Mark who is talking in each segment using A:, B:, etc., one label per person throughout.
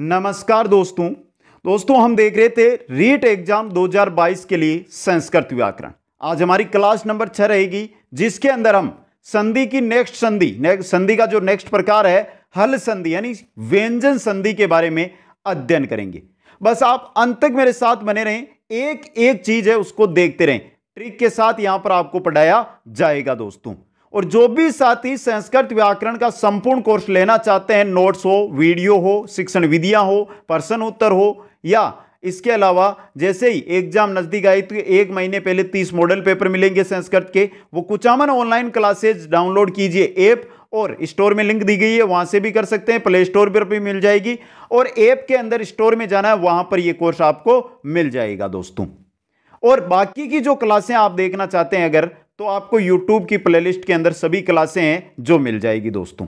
A: नमस्कार दोस्तों दोस्तों हम देख रहे थे रीट एग्जाम 2022 के लिए संस्कृत व्याकरण आज हमारी क्लास नंबर छह रहेगी जिसके अंदर हम संधि की नेक्स्ट संधि ने संधि का जो नेक्स्ट प्रकार है हल संधि यानी व्यंजन संधि के बारे में अध्ययन करेंगे बस आप अंत तक मेरे साथ बने रहें एक एक चीज है उसको देखते रहें ट्रिक के साथ यहां पर आपको पढ़ाया जाएगा दोस्तों और जो भी साथी संस्कृत व्याकरण का संपूर्ण कोर्स लेना चाहते हैं नोट्स हो वीडियो हो शिक्षण विधियां हो प्रश्न उत्तर हो या इसके अलावा जैसे ही एग्जाम नज़दीक आई तो एक महीने पहले तीस मॉडल पेपर मिलेंगे संस्कृत के वो कुचामन ऑनलाइन क्लासेज डाउनलोड कीजिए ऐप और स्टोर में लिंक दी गई है वहां से भी कर सकते हैं प्ले स्टोर पर भी मिल जाएगी और ऐप के अंदर स्टोर में जाना है वहां पर यह कोर्स आपको मिल जाएगा दोस्तों और बाकी की जो क्लासें आप देखना चाहते हैं अगर तो आपको यूट्यूब की प्लेलिस्ट के अंदर सभी क्लासें हैं जो मिल जाएगी दोस्तों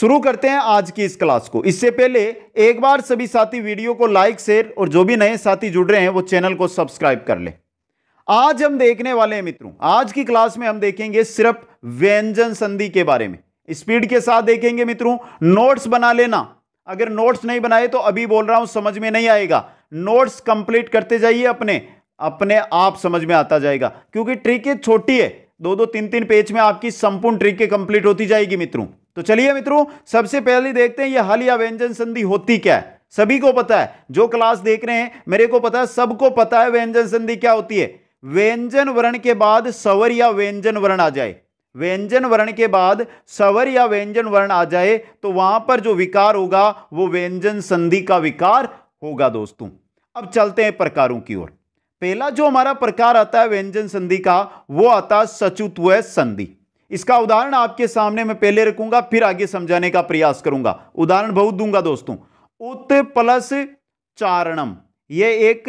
A: शुरू करते हैं आज की इस क्लास को इससे पहले एक बार सभी साथी वीडियो को लाइक शेयर और जो भी नए साथी जुड़ रहे हैं वो चैनल को सब्सक्राइब कर ले आज हम देखने वाले हैं मित्रों आज की क्लास में हम देखेंगे सिर्फ व्यंजन संधि के बारे में स्पीड के साथ देखेंगे मित्रों नोट्स बना लेना अगर नोट्स नहीं बनाए तो अभी बोल रहा हूं समझ में नहीं आएगा नोट्स कंप्लीट करते जाइए अपने अपने आप समझ में आता जाएगा क्योंकि ट्रिक छोटी है दो दो तीन तीन पेज में आपकी संपूर्ण ट्रिक कंप्लीट होती जाएगी मित्रों तो चलिए मित्रों सबसे पहले देखते हैं यह हल या व्यंजन संधि होती क्या है सभी को पता है जो क्लास देख रहे हैं मेरे को पता है सबको पता है व्यंजन संधि क्या होती है व्यंजन वर्ण के बाद सवर या व्यंजन वर्ण आ जाए व्यंजन वर्ण के बाद सवर या व्यंजन वर्ण आ जाए तो वहां पर जो विकार होगा वो व्यंजन संधि का विकार होगा दोस्तों अब चलते हैं प्रकारों की ओर पहला जो हमारा प्रकार आता है व्यंजन संधि का वो आता है सचुत्व संधि इसका उदाहरण आपके सामने मैं पहले रखूंगा फिर आगे समझाने का प्रयास करूंगा उदाहरण बहुत दूंगा दोस्तों उत प्लस चारणम यह एक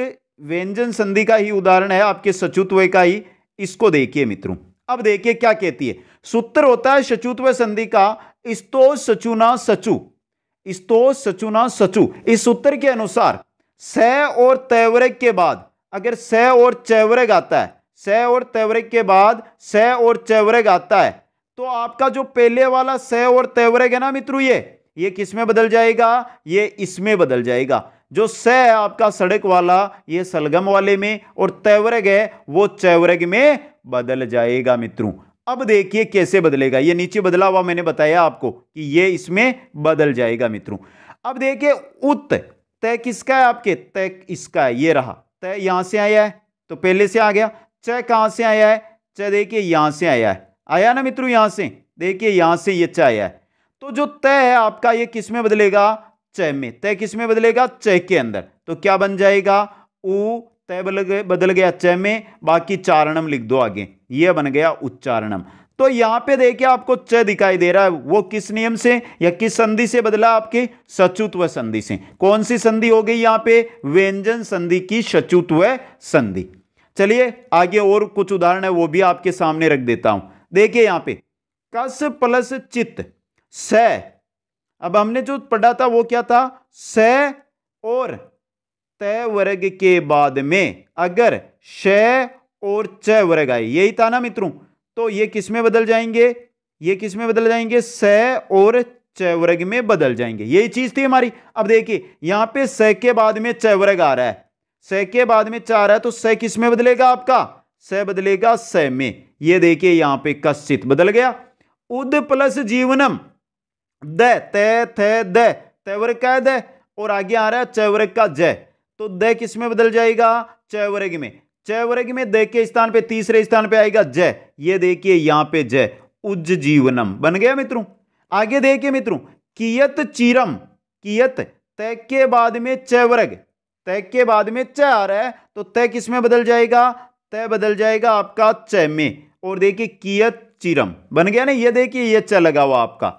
A: व्यंजन संधि का ही उदाहरण है आपके सचुत्व का ही इसको देखिए मित्रों अब देखिए क्या कहती है सूत्र होता है सचुत्व संधि का इस्तो सचुना सचु इस्तो सचुना सचु इस सूत्र के अनुसार स और तैवरक के बाद अगर स और चैवरेग आता है स और तैवरेग के बाद स और चैवरेग आता है तो आपका जो पहले वाला स और तैवरेग है ना मित्रों ये ये किस में बदल जाएगा ये इसमें बदल जाएगा जो स है आपका सड़क वाला ये सलगम वाले में और तैवरेग है वो चैवरेग में बदल जाएगा मित्रों अब देखिए कैसे बदलेगा ये नीचे बदला हुआ मैंने बताया आपको कि ये इसमें बदल जाएगा मित्रों अब देखिए उत तय किसका है आपके तय इसका है ये रहा तय यहाँ से आया है तो पहले से आ गया च कहाँ से आया है च देखिए यहाँ से आया है आया ना मित्रों यहाँ से देखिए यहाँ से ये च आया है तो जो तय है आपका ये किस में बदलेगा च में तय किस में बदलेगा च के अंदर तो क्या बन जाएगा ऊ तय बदल गया च में बाकी चारणम लिख दो आगे ये बन गया उच्चारणम तो यहां पे देखिए आपको च दिखाई दे रहा है वो किस नियम से या किस संधि से बदला आपके सचुत्व संधि से कौन सी संधि हो गई यहां पे व्यंजन संधि की सचुत्व संधि चलिए आगे और कुछ उदाहरण है वो भी आपके सामने रख देता हूं देखिए यहां पे कस प्लस चित स अब हमने जो पढ़ा था वो क्या था स और तय वर्ग के बाद में अगर श और च वर्ग आए यही था ना मित्रों तो ये किस में बदल जाएंगे ये किस में बदल जाएंगे स और चवर्ग में बदल जाएंगे यही चीज थी हमारी अब देखिए यहां पे स के बाद में चवर्ग आ रहा है स के बाद में चार है तो स किस में बदलेगा आपका स बदलेगा स में ये देखिए यहां पे कश्चित बदल गया उद प्लस जीवनम द ते थे द तैवर्ग का द और आगे आ रहा है चवर्ग का जय तो द किस में बदल जाएगा चवर्ग में जय वर्ग में दे के स्थान पे तीसरे स्थान पे आएगा जय ये देखिए यहां पे जय उज्ज जीवनम बन गया मित्रों आगे देखिए मित्रों कियत चीरम कियत तय के बाद में चय वर्ग तय के बाद में चय आ रहा है तो तय किस में बदल जाएगा तय बदल जाएगा आपका चय में और देखिए कियत चिरम बन गया ना ये देखिए ये च लगा हुआ आपका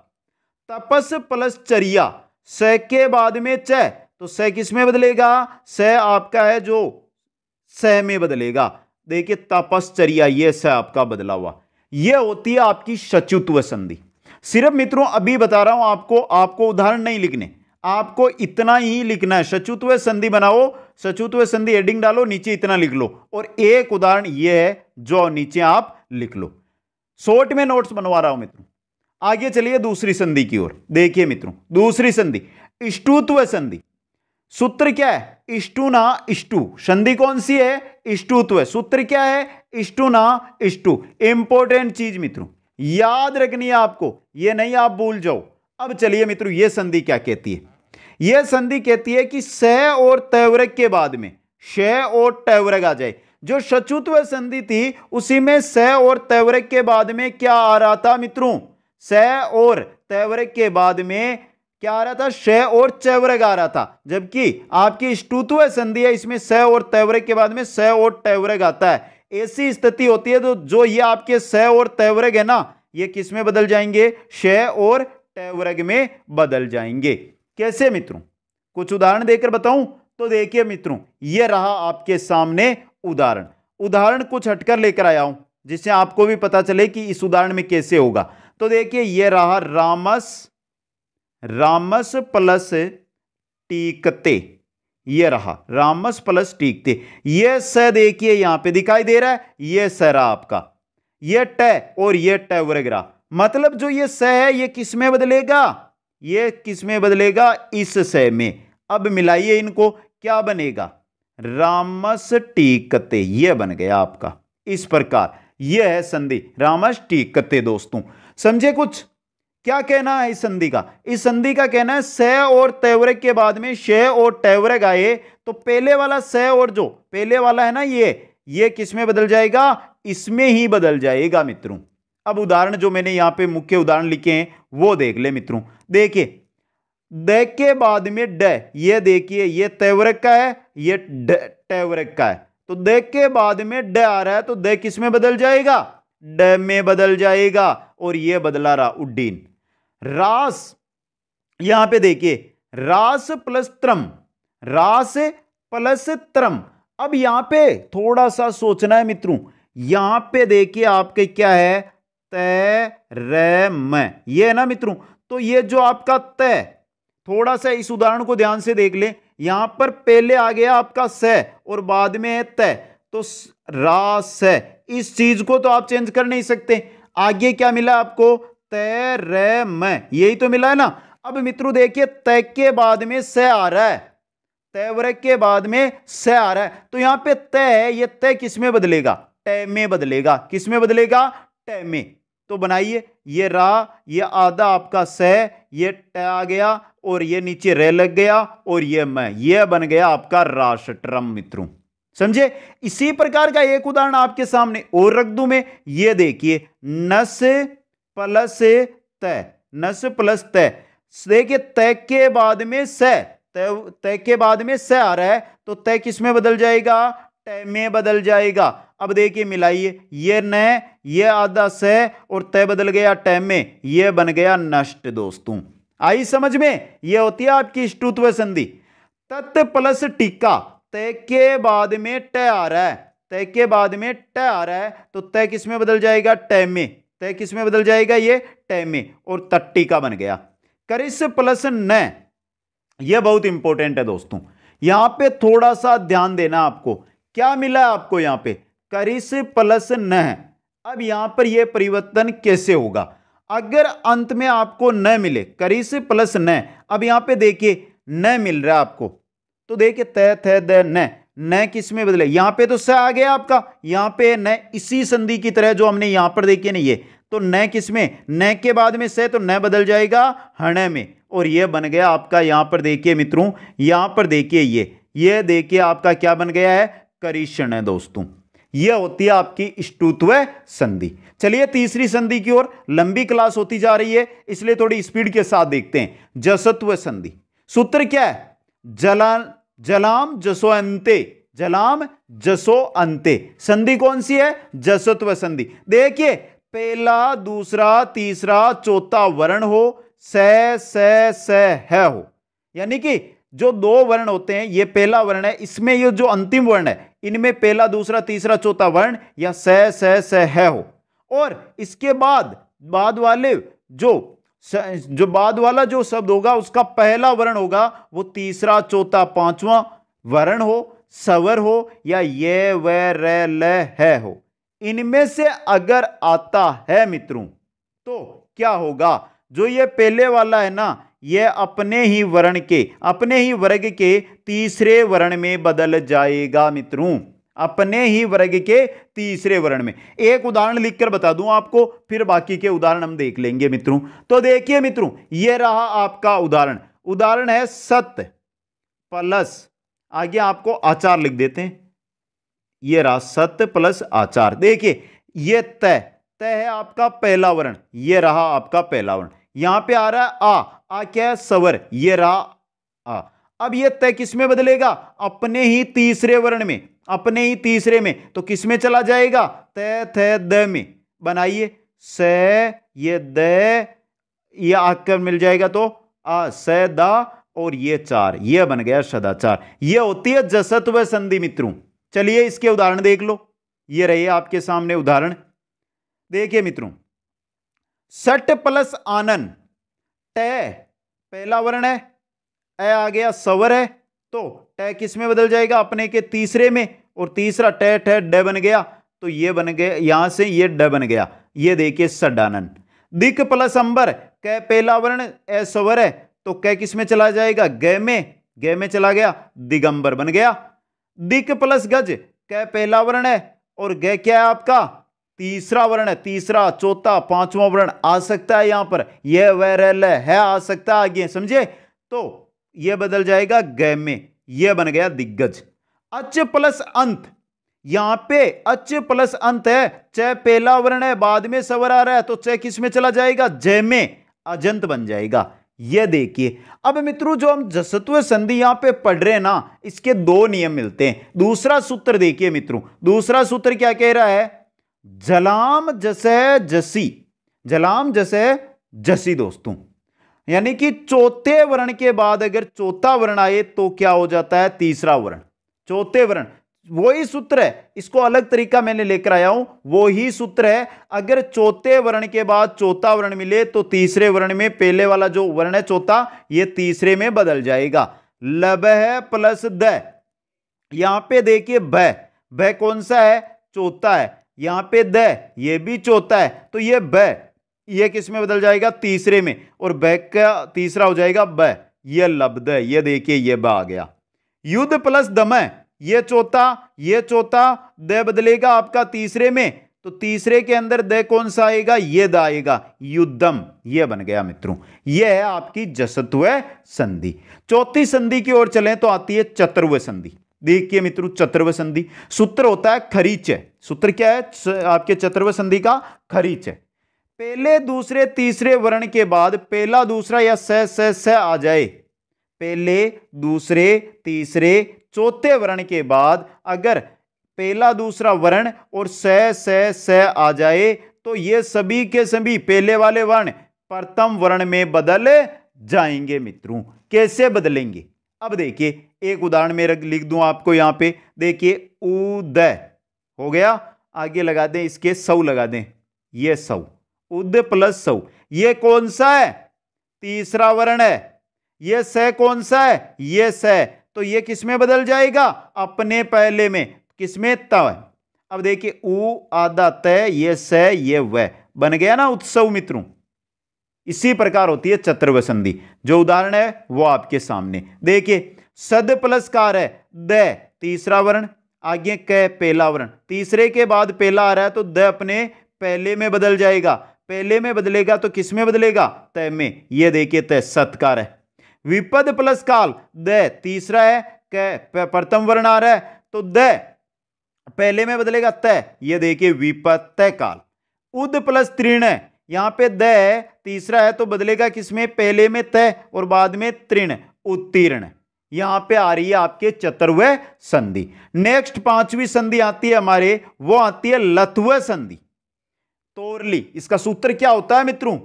A: तपस प्लस चरिया स के बाद में च तो स किस में बदलेगा स आपका है जो स में बदलेगा देखिए तपश्चर्या ये स आपका बदला हुआ ये होती है आपकी सचुत्व संधि सिर्फ मित्रों अभी बता रहा हूं आपको आपको उदाहरण नहीं लिखने आपको इतना ही लिखना है सचुत्व संधि बनाओ सचुत्व संधि एडिंग डालो नीचे इतना लिख लो और एक उदाहरण यह है जो नीचे आप लिख लो शॉर्ट में नोट्स बनवा रहा हूं मित्रों आगे चलिए दूसरी संधि की ओर देखिए मित्रों दूसरी संधि इष्टुत्व संधि सूत्र क्या है इष्टु ना इष्टु संधि कौन सी है इष्टुत्व सूत्र क्या है इष्टु ना इष्टु इंपॉर्टेंट चीज मित्रों याद रखनी है आपको ये नहीं आप भूल जाओ अब चलिए मित्रों ये संधि क्या कहती है यह संधि कहती है कि स और तैवरक के बाद में श और तैवरक आ जाए जो सचुत्व संधि थी उसी में स और तैवरक के बाद में क्या आ रहा था मित्रों स और तैवरक के बाद में क्या आ रहा था शय और चैवरग आ रहा था जबकि आपकी स्टूतु संधि है इसमें स और तैवरग के बाद में स और टैवरग आता है ऐसी स्थिति होती है तो जो ये आपके स और तैवरग है ना ये किस में बदल जाएंगे शय और टैवरग में बदल जाएंगे कैसे मित्रों कुछ उदाहरण देकर बताऊं तो देखिए मित्रों ये रहा आपके सामने उदाहरण उदाहरण कुछ हटकर लेकर आया हूं जिससे आपको भी पता चले कि इस उदाहरण में कैसे होगा तो देखिए ये रहा रामस रामस प्लस टीकते ये रहा रामस प्लस टीकते ये स देखिए यहां पे दिखाई दे रहा है ये रहा आपका ये ट और ये ट वर्गरा मतलब जो ये स है ये किस में बदलेगा ये किस में बदलेगा इस स में अब मिलाइए इनको क्या बनेगा रामस टीकते ये बन गया आपका इस प्रकार यह है संधि रामस टीकते दोस्तों समझे कुछ क्या कहना है इस संधि का इस संधि का कहना है स और तेवरे के बाद में शह और टेवरे आए तो पहले वाला स और जो पहले वाला है ना ये ये किस में बदल जाएगा इसमें ही बदल जाएगा मित्रों अब उदाहरण जो मैंने यहां पे मुख्य उदाहरण लिखे हैं वो देख ले मित्रों देखिए दे के बाद में ड ये देखिए ये तेवरक का है ये टेवरक का है तो दे के बाद में ड आ रहा है तो द किस में बदल जाएगा ड में बदल जाएगा और ये बदला रहा उड्डीन रास यहां पे देखिए रास प्लस त्रम रास प्लस त्रम अब यहां पे थोड़ा सा सोचना है मित्रों यहां पे देखिए आपके क्या है तैरम ये है ना मित्रों तो ये जो आपका तय थोड़ा सा इस उदाहरण को ध्यान से देख ले यहां पर पहले आ गया आपका स और बाद में है तय तो रास है इस चीज को तो आप चेंज कर नहीं सकते आगे क्या मिला आपको रे में यही तो मिला है ना अब मित्रों देखिए तय के बाद में स आ रहा है तैवर के बाद में स आ रहा है तो यहां पे तय है ये तय किसमें बदलेगा टय में बदलेगा किसमें बदलेगा टय में तो बनाइए ये रा ये आधा आपका स ये ट आ गया और ये नीचे रे लग गया और ये मैं ये बन गया आपका राष्ट्रम मित्रों समझे इसी प्रकार का एक उदाहरण आपके सामने और रख दूं मैं ये देखिए नस प्लस तय नस प्लस तय देखिए तय के बाद में स तय के बाद में स आ रहा है तो तय किस में बदल जाएगा तय में बदल जाएगा अब देखिए मिलाइए ये न ये आधा स और तय बदल गया टय में ये बन गया नष्ट दोस्तों आई समझ में ये होती है आपकी स्टूत संधि तत् प्लस टीका तय के बाद में ट आ रहा है तय के बाद में ट आ रहा है तो तय किस में बदल जाएगा टय में तय तो किस में बदल जाएगा ये टय में और तट्टी का बन गया करिस प्लस न यह बहुत इंपॉर्टेंट है दोस्तों यहां पे थोड़ा सा ध्यान देना आपको क्या मिला आपको यहां पे करिस प्लस न अब यहां पर यह परिवर्तन कैसे होगा अगर अंत में आपको न मिले करिस प्लस न अब यहां पे देखिए न मिल रहा है आपको तो देखिए तय थे द न न किस में बदले यहां पे तो स आ गया आपका यहां पे न इसी संधि की तरह जो हमने यहां पर देखिए ना ये तो न किस में न के बाद में से तो न बदल जाएगा हण में और यह बन गया आपका यहां पर देखिए मित्रों यहां पर देखिए ये ये देखिए आपका क्या बन गया है करीषण है दोस्तों ये होती है आपकी स्टूत्व संधि चलिए तीसरी संधि की ओर लंबी क्लास होती जा रही है इसलिए थोड़ी स्पीड के साथ देखते हैं जसत्व संधि सूत्र क्या है जला जलाम जसो अंते जलाम जसो अंते संधि कौन सी है जसत्व संधि देखिए पहला दूसरा तीसरा चौथा वर्ण हो स स स है हो यानी कि जो दो वर्ण होते हैं ये पहला वर्ण है इसमें ये जो अंतिम वर्ण है इनमें पहला दूसरा तीसरा चौथा वर्ण या स स स है हो और इसके बाद बाद वाले जो जो बाद वाला जो शब्द होगा उसका पहला वर्ण होगा वो तीसरा चौथा पांचवा वर्ण हो सवर हो या ये व ल है हो इनमें से अगर आता है मित्रों तो क्या होगा जो ये पहले वाला है ना ये अपने ही वर्ण के अपने ही वर्ग के तीसरे वर्ण में बदल जाएगा मित्रों अपने ही वर्ग के तीसरे वर्ण में एक उदाहरण लिखकर बता दूं आपको फिर बाकी के उदाहरण हम देख लेंगे मित्रों तो देखिए मित्रों ये रहा आपका उदाहरण उदाहरण है सत्य प्लस आगे आपको आचार लिख देते हैं ये रहा सत्य प्लस आचार देखिए ये तय तय है आपका पहला वर्ण ये रहा आपका पहला वर्ण यहां पे आ रहा है आ आ क्या है सवर ये रहा आ अब ये तय किस में बदलेगा अपने ही तीसरे वर्ण में अपने ही तीसरे में तो किस में चला जाएगा तय थ द में बनाइए स ये द ये आकर मिल जाएगा तो आ स द और ये चार ये बन गया सदाचार ये होती है जसत व संधि मित्रों चलिए इसके उदाहरण देख लो ये रहे आपके सामने उदाहरण देखिए मित्रों सट प्लस आनन ट पहला वर्ण है ए आ गया सवर है तो ट किस में बदल जाएगा अपने के तीसरे में और तीसरा ट ट ड बन गया तो ये बन गया यहां से ये ड बन गया ये देखिए आनन दिक प्लस अंबर क पहला वर्ण ए सवर है तो क किस में चला जाएगा गय में गय में चला गया दिगंबर बन गया दिक प्लस गज क्या पहला वर्ण है और ग क्या है आपका तीसरा वर्ण है तीसरा चौथा पांचवा वर्ण आ सकता है यहां पर यह वह है आ सकता है आगे समझे तो यह बदल जाएगा ग में यह बन गया दिग्गज अच प्लस अंत यहां पे अच प्लस अंत है च पहला वर्ण है बाद में सवर आ रहा है तो च किस में चला जाएगा जय में अजंत बन जाएगा ये देखिए अब मित्रों जो हम जसत्व संधि यहां पे पढ़ रहे हैं ना इसके दो नियम मिलते हैं दूसरा सूत्र देखिए मित्रों दूसरा सूत्र क्या कह रहा है जलाम जसे जसी जलाम जसे जसी दोस्तों यानी कि चौथे वर्ण के बाद अगर चौथा वर्ण आए तो क्या हो जाता है तीसरा वर्ण चौथे वर्ण वही सूत्र है इसको अलग तरीका मैंने लेकर आया हूं वो ही सूत्र है अगर चौथे वर्ण के बाद चौथा वर्ण मिले तो तीसरे वर्ण में पहले वाला जो वर्ण है चौथा ये तीसरे में बदल जाएगा लब है प्लस द यहां पे देखिए भ भ कौन सा है चौथा है यहां पे द ये भी चौथा है तो ये भ ये किस में बदल जाएगा तीसरे में और भ का तीसरा हो जाएगा ब ये लब्द ये देखिए ये ब आ गया युद्ध प्लस दमय ये चौथा ये चौथा द बदलेगा आपका तीसरे में तो तीसरे के अंदर द कौन सा आएगा ये द आएगा युद्धम ये बन गया मित्रों ये है आपकी जसत्व संधि चौथी संधि की ओर चले तो आती है चतुर्व संधि देखिए मित्रों चतुर्व संधि सूत्र होता है खरीच सूत्र क्या है आपके चतुर्व संधि का है पहले दूसरे तीसरे वर्ण के बाद पहला दूसरा या स स आ जाए पहले दूसरे तीसरे चौथे वर्ण के बाद अगर पहला दूसरा वर्ण और स स स आ जाए तो ये सभी के सभी पहले वाले वर्ण प्रथम वर्ण में बदल जाएंगे मित्रों कैसे बदलेंगे अब देखिए एक उदाहरण में लिख दूं आपको यहां पे देखिए उदय हो गया आगे लगा दें इसके सौ लगा दें ये सौ उद प्लस सौ ये कौन सा है तीसरा वर्ण है ये स कौन सा है ये स तो ये किस में बदल जाएगा अपने पहले में किस में तव अब देखिए ऊ आदा तय ये स ये व बन गया ना उत्सव मित्रों इसी प्रकार होती है चतुर्व संधि जो उदाहरण है वो आपके सामने देखिए सद प्लस कार है द तीसरा वर्ण आगे क पहला वर्ण तीसरे के बाद पहला आ रहा है तो द अपने पहले में बदल जाएगा पहले में बदलेगा तो किस में बदलेगा तय में ये देखिए तय सत्कार है विपद प्लस काल द तीसरा है क प्रथम वर्ण आ रहा है तो द पहले में बदलेगा तय ये देखिए विपद तय काल उद प्लस तीर्ण यहाँ पे द तीसरा है तो बदलेगा किसमें पहले में तय और बाद में तीर्ण उत्तीर्ण यहां पे आ रही है आपके चतुर्व संधि नेक्स्ट पांचवी संधि आती है हमारे वो आती है लतव संधि तोरली इसका सूत्र क्या होता है मित्रों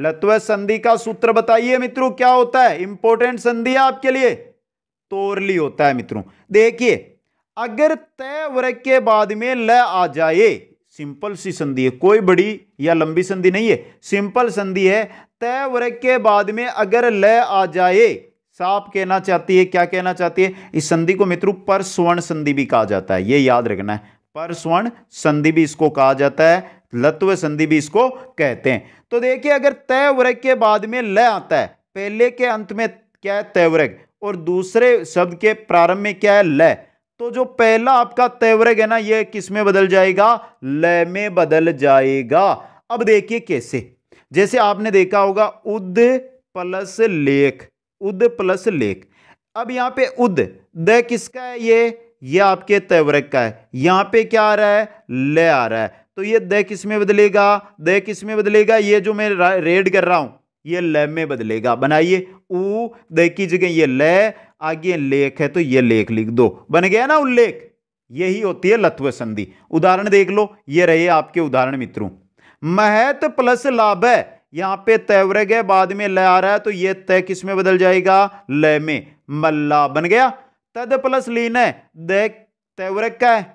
A: लत्व संधि का सूत्र बताइए मित्रों क्या होता है इंपॉर्टेंट संधि है आपके लिए तोरली होता है मित्रों देखिए अगर तय वर्ग के बाद में ल आ जाए सिंपल सी संधि है कोई बड़ी या लंबी संधि नहीं है सिंपल संधि है तय वर्ग के बाद में अगर ल आ जाए साफ कहना चाहती है क्या कहना चाहती है इस संधि को मित्रों पर स्वर्ण संधि भी कहा जाता है यह याद रखना है पर स्वर्ण संधि भी इसको कहा जाता है लत्व संधि भी इसको कहते हैं तो देखिए अगर तय वर्ग के बाद में ल आता है पहले के अंत में क्या है तयवर्ग और दूसरे शब्द के प्रारंभ में क्या है लय तो जो पहला आपका तयवर्ग है ना ये किस में बदल जाएगा लय में बदल जाएगा अब देखिए कैसे जैसे आपने देखा होगा उद प्लस लेख उद प्लस लेख अब यहां पे उद द किसका है ये ये आपके तैवरक का है यहां पे क्या आ रहा है लय आ रहा है तो ये द किस में बदलेगा द किस में बदलेगा ये जो मैं रेड कर रहा हूं ये ल में बदलेगा बनाइए ऊ द की जगह ये ल आगे लेख है तो ये लेख लिख दो बन गया ना उल्लेख यही होती है लत्व संधि उदाहरण देख लो ये रहे आपके उदाहरण मित्रों महत प्लस लाभ है यहां पे तैवरग है बाद में ल आ रहा है तो ये तय किस में बदल जाएगा ल में मल्ला बन गया तद प्लस लीन है दैक तैवरग का है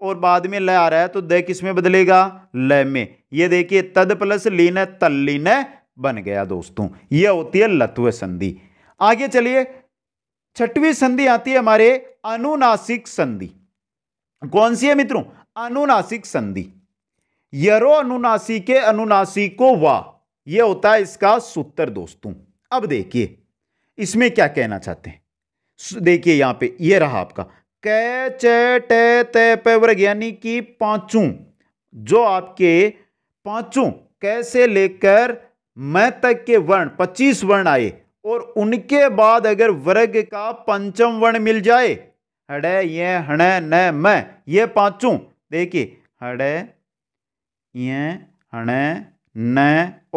A: और बाद में ल आ रहा है तो द किस में बदलेगा ल में ये देखिए तद प्लस लीन तल बन गया दोस्तों ये होती है लत्व संधि आगे चलिए छठवीं संधि आती है हमारे अनुनासिक संधि कौन सी है मित्रों अनुनासिक संधि यरो अनुनासी के अनुनासी को वा यह होता है इसका सूत्र दोस्तों अब देखिए इसमें क्या कहना चाहते हैं देखिए यहां पे ये रहा आपका कै चे टे ते यानी कि पांचों जो आपके पांचों कैसे लेकर मैं तक के वर्ण पच्चीस वर्ण आए और उनके बाद अगर वर्ग का पंचम वर्ण मिल जाए हड़े ये हणे न मैं ये पांचों देखिए हड़े ये हणे न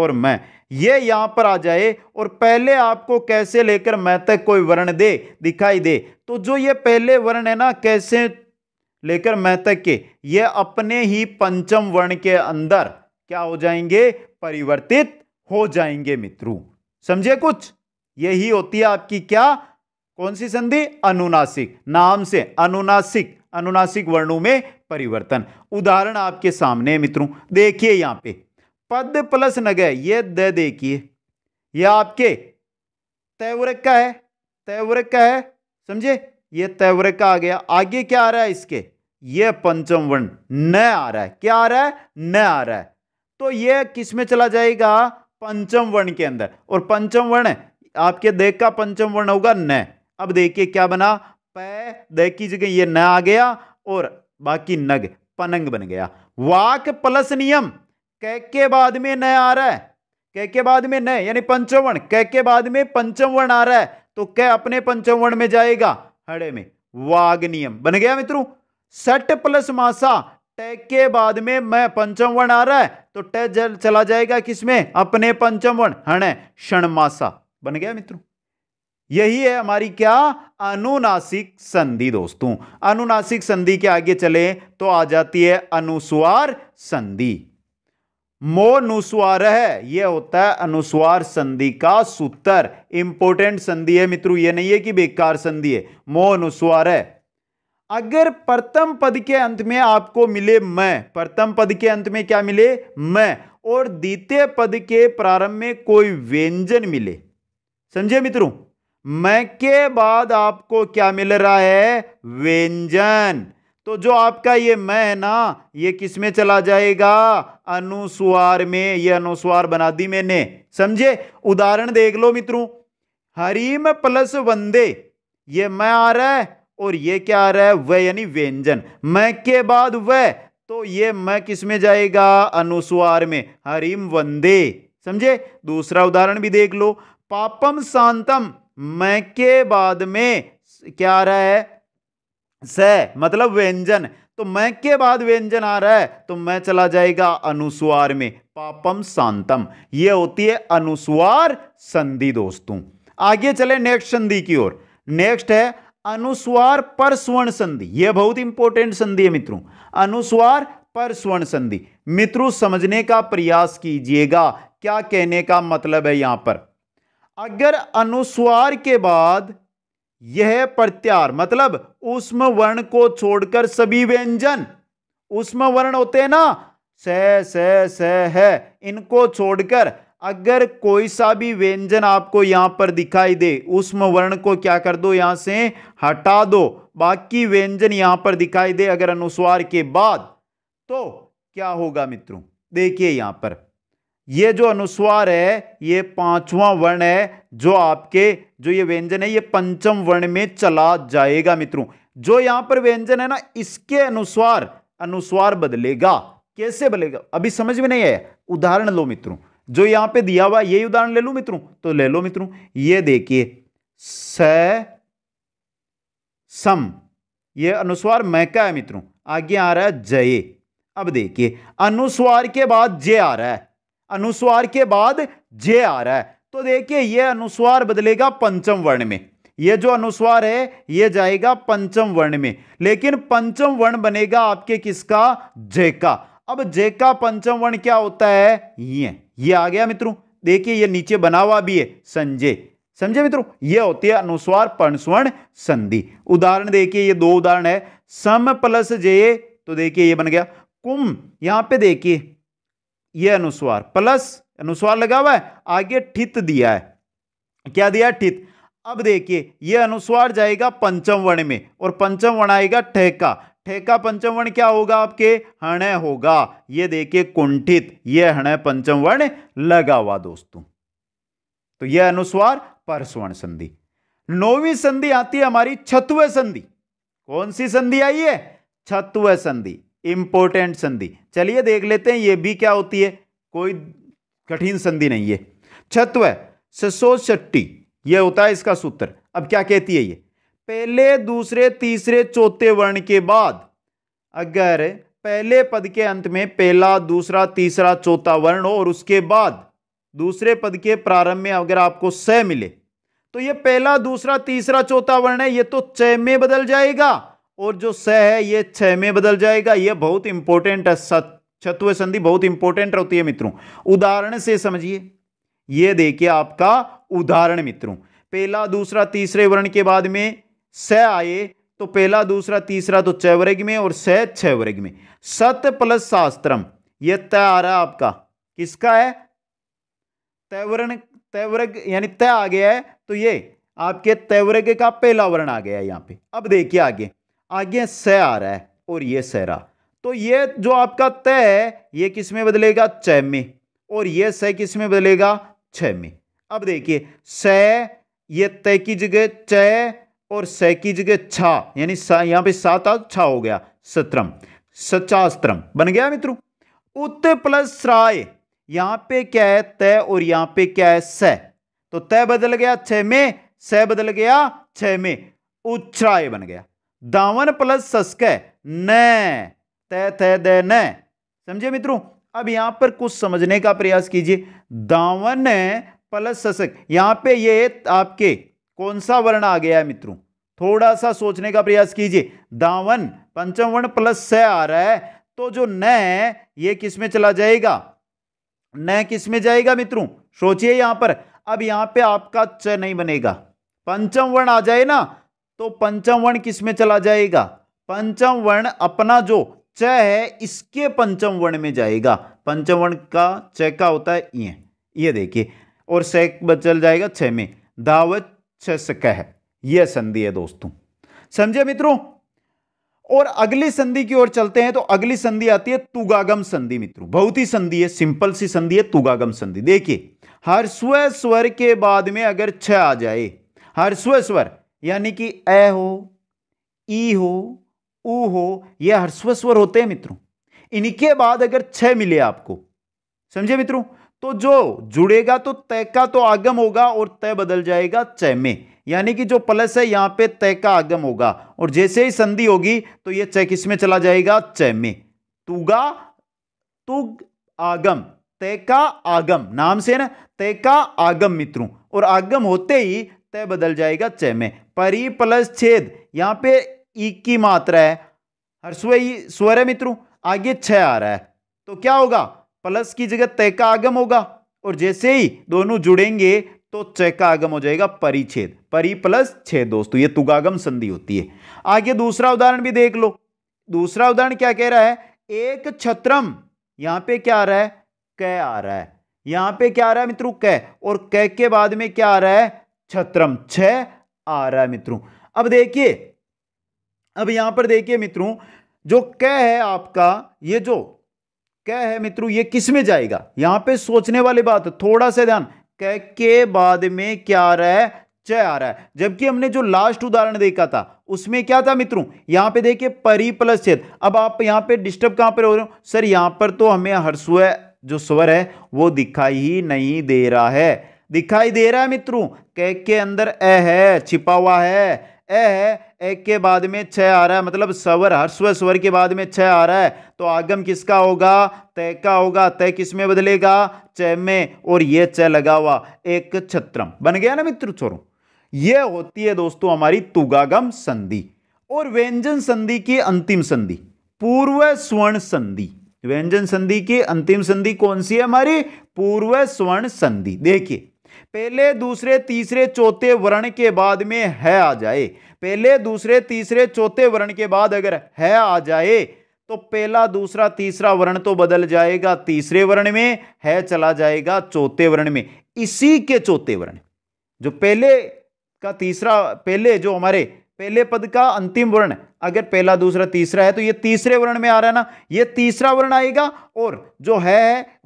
A: और मैं ये यहाँ पर आ जाए और पहले आपको कैसे लेकर तक कोई वर्ण दे दिखाई दे तो जो ये पहले वर्ण है ना कैसे लेकर तक के ये अपने ही पंचम वर्ण के अंदर क्या हो जाएंगे परिवर्तित हो जाएंगे मित्रों समझे कुछ यही होती है आपकी क्या कौन सी संधि अनुनासिक नाम से अनुनासिक अनुनासिक वर्णों में परिवर्तन उदाहरण आपके सामने मित्रों देखिए यहां पे पद प्लस नगय ये दे देखिए ये आपके तैवरक का है तैवरक का है समझे ये तैवरक का आ गया आगे क्या आ रहा है इसके ये पंचम वर्ण न आ रहा है क्या आ रहा है न आ रहा है तो ये किस में चला जाएगा पंचम वर्ण के अंदर और पंचम वर्ण आपके देख का पंचम वर्ण होगा न अब देखिए क्या बना प देख की जगह ये न आ गया और बाकी नग पनंग बन गया वाक प्लस नियम क के बाद में न आ रहा है क के बाद में न यानी पंचम वर्ण के बाद में पंचम वर्ण आ रहा है तो कै अपने पंचम वर्ण में जाएगा हड़े में वाग नियम बन गया मित्रों सट प्लस मासा ट के बाद में मैं पंचम वर्ण आ रहा है तो ट जल चला जाएगा किसमें अपने पंचम वर्ण हण मासा बन गया मित्रों यही है हमारी क्या अनुनासिक संधि दोस्तों अनुनासिक संधि के आगे चले तो आ जाती है अनुस्वार संधि मोनुस्वार है यह होता है अनुस्वार संधि का सूत्र इंपोर्टेंट संधि है मित्रों यह नहीं है कि बेकार संधि है मोनुस्वार है अगर प्रथम पद के अंत में आपको मिले मैं प्रथम पद के अंत में क्या मिले मैं और द्वितीय पद के प्रारंभ में कोई व्यंजन मिले समझे मित्रों मैं के बाद आपको क्या मिल रहा है व्यंजन तो जो आपका ये मैं है ना ये किस में चला जाएगा अनुस्वार में ये अनुस्वार बना दी मैंने समझे उदाहरण देख लो मित्रों हरीम प्लस वंदे ये मैं आ रहा है और ये क्या आ रहा है वह यानी व्यंजन मैं के बाद वह तो ये मैं किस में जाएगा अनुस्वार में हरिम वंदे समझे दूसरा उदाहरण भी देख लो पापम शांतम मैं के बाद में क्या आ रहा है स मतलब व्यंजन तो मैं के बाद व्यंजन आ रहा है तो मैं चला जाएगा अनुस्वार में पापम शांतम यह होती है अनुस्वार संधि दोस्तों आगे चले नेक्स्ट संधि की ओर नेक्स्ट है अनुस्वार पर स्वर्ण संधि यह बहुत इंपॉर्टेंट संधि है मित्रों अनुस्वार पर स्वर्ण संधि मित्रों समझने का प्रयास कीजिएगा क्या कहने का मतलब है यहां पर अगर अनुस्वार के बाद यह प्रत्यार मतलब उष्म वर्ण को छोड़कर सभी व्यंजन उष्म वर्ण होते हैं ना स स स है इनको छोड़कर अगर कोई सा भी व्यंजन आपको यहां पर दिखाई दे उष्म वर्ण को क्या कर दो यहां से हटा दो बाकी व्यंजन यहां पर दिखाई दे अगर अनुस्वार के बाद तो क्या होगा मित्रों देखिए यहां पर ये जो अनुस्वार है ये पांचवा वर्ण है जो आपके जो ये व्यंजन है ये पंचम वर्ण में चला जाएगा मित्रों जो यहां पर व्यंजन है ना इसके अनुस्वार अनुस्वार बदलेगा कैसे बदलेगा अभी समझ में नहीं आया उदाहरण लो मित्रों जो यहां पे दिया हुआ यही उदाहरण ले लो मित्रों तो ले लो मित्रों ये देखिए स सम ये अनुस्वार महका है मित्रों आगे आ रहा है जय अब देखिए अनुस्वार के बाद जय आ रहा है अनुस्वार के बाद जे आ रहा है तो देखिए यह अनुस्वार बदलेगा पंचम वर्ण में यह जो अनुस्वार है यह जाएगा पंचम वर्ण में लेकिन पंचम वर्ण बनेगा आपके किसका जय का अब जय का पंचम वर्ण क्या होता है ये ये आ गया मित्रों देखिए ये नीचे बना हुआ भी है संजय समझे मित्रों ये होती है अनुस्वार पंचवर्ण संधि उदाहरण देखिए ये दो उदाहरण है सम प्लस जय तो देखिए ये बन गया कुम यहां पे देखिए ये अनुस्वार प्लस अनुस्वार लगा हुआ है आगे ठित दिया है क्या दिया ठित अब देखिए ये अनुस्वार जाएगा पंचम वर्ण में और पंचम वर्ण आएगा ठेका ठेका पंचम वर्ण क्या होगा आपके हण होगा ये देखिए कुंठित ये हण पंचम वर्ण लगा हुआ दोस्तों तो यह अनुस्वार परसवर्ण संधि नौवीं संधि आती है हमारी छतुए संधि कौन सी संधि आई है छतुए संधि इंपॉर्टेंट संधि चलिए देख लेते हैं ये भी क्या होती है कोई कठिन संधि नहीं है छत्व सशोषट्टी यह होता है इसका सूत्र अब क्या कहती है ये पहले दूसरे तीसरे चौथे वर्ण के बाद अगर पहले पद के अंत में पहला दूसरा तीसरा चौथा वर्ण हो और उसके बाद दूसरे पद के प्रारंभ में अगर आपको स मिले तो ये पहला दूसरा तीसरा चौथा वर्ण है ये तो चय में बदल जाएगा और जो स है ये छ में बदल जाएगा ये बहुत इंपॉर्टेंट है छत्व संधि बहुत इंपॉर्टेंट होती है मित्रों उदाहरण से समझिए ये देखिए आपका उदाहरण मित्रों पहला दूसरा तीसरे वर्ण के बाद में स आए तो पहला दूसरा तीसरा तो छह वर्ग में और स छ वर्ग में सत प्लस शास्त्रम यह तय आ रहा है आपका किसका है तयवर्ण तयवर्ग यानी तय आ गया है तो ये आपके तयवर्ग का पहला वर्ण आ गया है यहां पे अब देखिए आगे आगे स आ रहा है और ये सहरा तो ये जो आपका तय है ये किस में बदलेगा चय में और ये स किस में बदलेगा छ में अब देखिए स ये तय की जगह च और स की जगह छा यानी यहाँ पे सात आ छा हो गया सत्रम सचास्त्रम बन गया मित्रों उत प्लस श्राय यहाँ पे क्या है तय और यहाँ पे क्या है स तो तय बदल गया छ में स बदल गया छ में उच्छ्राय बन गया दावन प्लस सस्क न समझे मित्रों अब यहां पर कुछ समझने का प्रयास कीजिए दावन प्लस सशक यहां पे ये आपके कौन सा वर्ण आ गया है मित्रों थोड़ा सा सोचने का प्रयास कीजिए दावन पंचम वर्ण प्लस स आ रहा है तो जो न ये किस में चला जाएगा न किस में जाएगा मित्रों सोचिए यहां पर अब यहां पे आपका च नहीं बनेगा पंचम वर्ण आ जाए ना तो पंचम वर्ण किसमें चला जाएगा पंचम वर्ण अपना जो च है इसके पंचम वर्ण में जाएगा पंचम वर्ण का च का होता है ये ये देखिए और स चल जाएगा छ में दावत छक है यह संधि है दोस्तों समझे मित्रों और अगली संधि की ओर चलते हैं तो अगली संधि आती है तुगागम संधि मित्रों बहुत ही संधि है सिंपल सी संधि है तुगागम संधि देखिए हर स्व स्वर के बाद में अगर छ आ जाए हर स्व स्वर यानी कि ए हो ई हो उ हो ये हर्स्व स्वर होते हैं मित्रों इनके बाद अगर छह मिले आपको समझे मित्रों तो जो जुड़ेगा तो तय का तो आगम होगा और तय बदल जाएगा चय में यानी कि जो प्लस है यहां पे तय का आगम होगा और जैसे ही संधि होगी तो यह चय किस में चला जाएगा चय में तुगा तुग आगम तय का आगम नाम से ना तय का आगम मित्रों और आगम होते ही तय बदल जाएगा चय में परी प्लस छेद यहाँ पे ई की मात्रा है हर्स्वई स्वर है मित्रों आगे छ आ रहा है तो क्या होगा प्लस की जगह तय का आगम होगा और जैसे ही दोनों जुड़ेंगे तो चय का आगम हो जाएगा परिच्छेद परी प्लस छेद दोस्तों ये तुगागम संधि होती है आगे दूसरा उदाहरण भी देख लो दूसरा उदाहरण क्या कह रहा है एक छत्रम यहां पे क्या आ रहा है क आ रहा है यहां पे क्या आ रहा है मित्रों क और क के बाद में क्या आ रहा है छत्रम छ आ रहा है मित्रों अब देखिए अब यहां पर देखिए मित्रों जो क है आपका ये जो क है मित्रों ये किस में जाएगा यहां पे सोचने वाली बात थोड़ा सा ध्यान क के बाद में क्या आ रहा है च आ रहा है जबकि हमने जो लास्ट उदाहरण देखा था उसमें क्या था मित्रों यहां पे देखिए परी प्लस छेद अब आप यहां पे डिस्टर्ब कहां पर हो रहे हो सर यहां पर तो हमें हर जो स्वर है वो दिखाई ही नहीं दे रहा है दिखाई दे रहा है मित्रों के के अंदर ए है छिपा हुआ है ए है ए के बाद में छ आ रहा है मतलब सवर हर्स्व स्वर के बाद में छ आ रहा है तो आगम किसका होगा तय का होगा तय किस में बदलेगा च में और ये च लगा हुआ एक छत्रम बन गया ना मित्र चोरु ये होती है दोस्तों हमारी तुगागम संधि और व्यंजन संधि की अंतिम संधि पूर्व स्वर्ण संधि व्यंजन संधि की अंतिम संधि कौन सी है हमारी पूर्व स्वर्ण संधि देखिए पहले दूसरे तीसरे चौथे वर्ण के बाद में है आ जाए पहले दूसरे तीसरे चौथे वर्ण के बाद अगर है आ जाए तो पहला दूसरा तीसरा वर्ण तो बदल जाएगा तीसरे वर्ण में है चला जाएगा चौथे वर्ण में इसी के चौथे वर्ण जो पहले का तीसरा पहले जो हमारे पहले पद का अंतिम वर्ण अगर पहला दूसरा तीसरा है तो ये तीसरे वर्ण में आ रहा है ना ये तीसरा वर्ण आएगा और जो है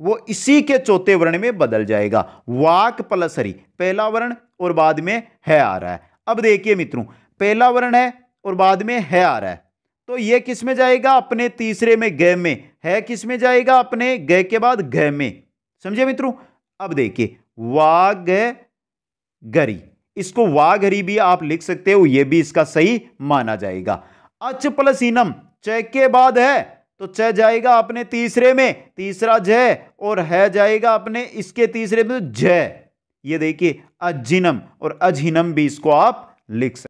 A: वो इसी के चौथे वर्ण में बदल जाएगा वाक प्लस हरी पहला वर्ण और बाद में है आ रहा है अब देखिए मित्रों पहला वर्ण है और बाद में है आ रहा है तो ये किस में जाएगा अपने तीसरे में गय में है किस में जाएगा अपने गय के बाद गय में समझे मित्रों अब देखिए वाग गरी इसको वाघहरी भी आप लिख सकते हो यह भी इसका सही माना जाएगा अच प्लस इनम चय के बाद है तो च जाएगा अपने तीसरे में तीसरा जय और है जाएगा अपने इसके तीसरे में जय तो ये देखिए अजिनम और अजिनम भी इसको आप लिख सकते